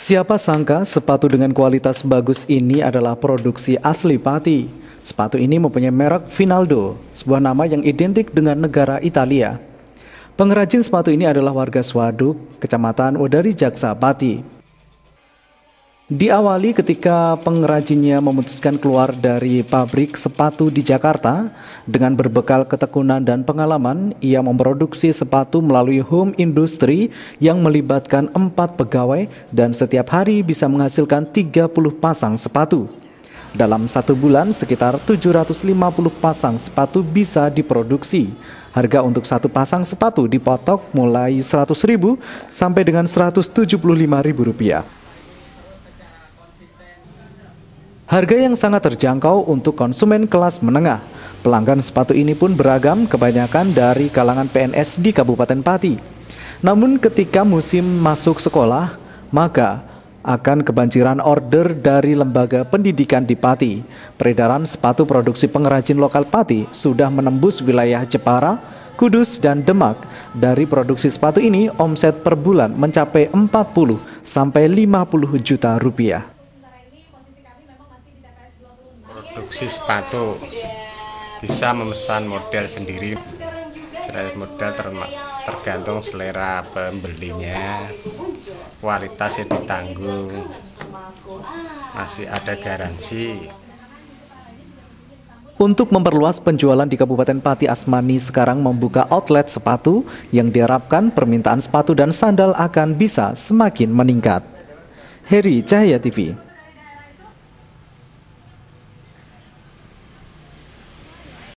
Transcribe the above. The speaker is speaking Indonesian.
Siapa sangka sepatu dengan kualitas bagus ini adalah produksi asli Pati. Sepatu ini mempunyai merek Finaldo, sebuah nama yang identik dengan negara Italia. Pengrajin sepatu ini adalah warga Swaduk, Kecamatan Wadari Jaksa Pati. Diawali ketika pengrajinnya memutuskan keluar dari pabrik sepatu di Jakarta, dengan berbekal ketekunan dan pengalaman, ia memproduksi sepatu melalui home industry yang melibatkan empat pegawai dan setiap hari bisa menghasilkan 30 pasang sepatu. Dalam satu bulan, sekitar 750 pasang sepatu bisa diproduksi. Harga untuk satu pasang sepatu dipotok mulai 100.000 sampai dengan 175.000 rupiah. Harga yang sangat terjangkau untuk konsumen kelas menengah. Pelanggan sepatu ini pun beragam kebanyakan dari kalangan PNS di Kabupaten Pati. Namun ketika musim masuk sekolah, maka akan kebanjiran order dari lembaga pendidikan di Pati. Peredaran sepatu produksi pengrajin lokal Pati sudah menembus wilayah Jepara, Kudus, dan Demak. Dari produksi sepatu ini, omset per bulan mencapai 40 sampai 50 juta rupiah. produksi sepatu bisa memesan model sendiri selera model tergantung selera pembelinya kualitasnya ditanggung masih ada garansi untuk memperluas penjualan di Kabupaten Pati Asmani sekarang membuka outlet sepatu yang diharapkan permintaan sepatu dan sandal akan bisa semakin meningkat. Heri Cahaya TV